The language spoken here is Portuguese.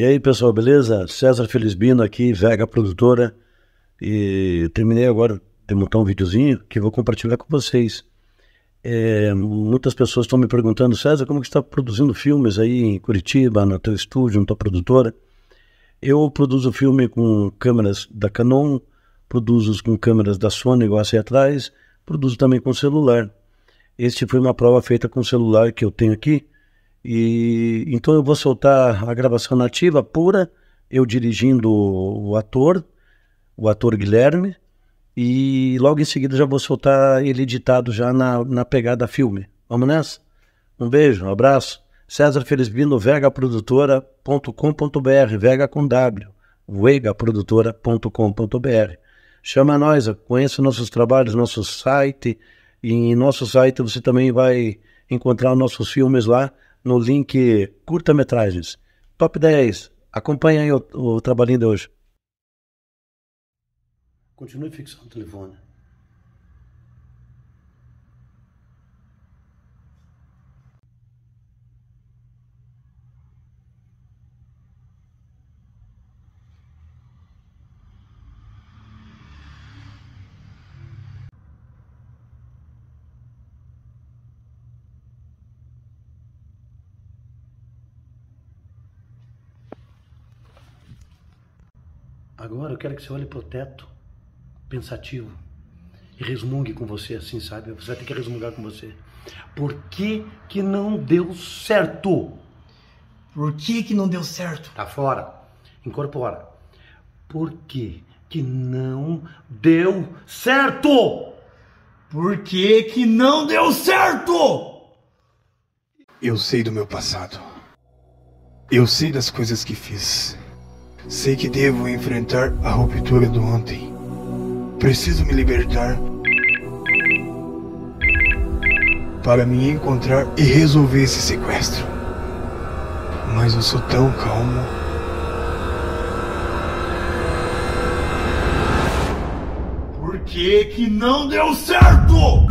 E aí, pessoal, beleza? César Felizbino aqui, Vega Produtora. E terminei agora de montar um videozinho que vou compartilhar com vocês. É, muitas pessoas estão me perguntando, César, como que está produzindo filmes aí em Curitiba, no teu estúdio, na tua produtora? Eu produzo filme com câmeras da Canon, produzo com câmeras da Sony, igual assim atrás, produzo também com celular. Este foi uma prova feita com celular que eu tenho aqui, e então eu vou soltar a gravação nativa pura, eu dirigindo o ator, o ator Guilherme, e logo em seguida já vou soltar ele editado já na, na pegada filme. Vamos nessa? Um beijo, um abraço. César Felizbino, vegaprodutora.com.br, vega com W, vegaprodutora.com.br. Chama a nós, conheça nossos trabalhos, nosso site, e em nosso site você também vai encontrar nossos filmes lá no link curta-metragens. Top 10. acompanhe aí o, o trabalhinho de hoje. Continue fixando o telefone. Agora eu quero que você olhe para o teto, pensativo, e resmungue com você, assim, sabe? Você vai ter que resmungar com você. Por que, que não deu certo? Por que, que não deu certo? Tá fora. Incorpora. Por que, que não deu certo? Por que, que não deu certo? Eu sei do meu passado. Eu sei das coisas que fiz. Sei que devo enfrentar a ruptura do ontem. Preciso me libertar para me encontrar e resolver esse sequestro. Mas eu sou tão calmo. Por que que não deu certo?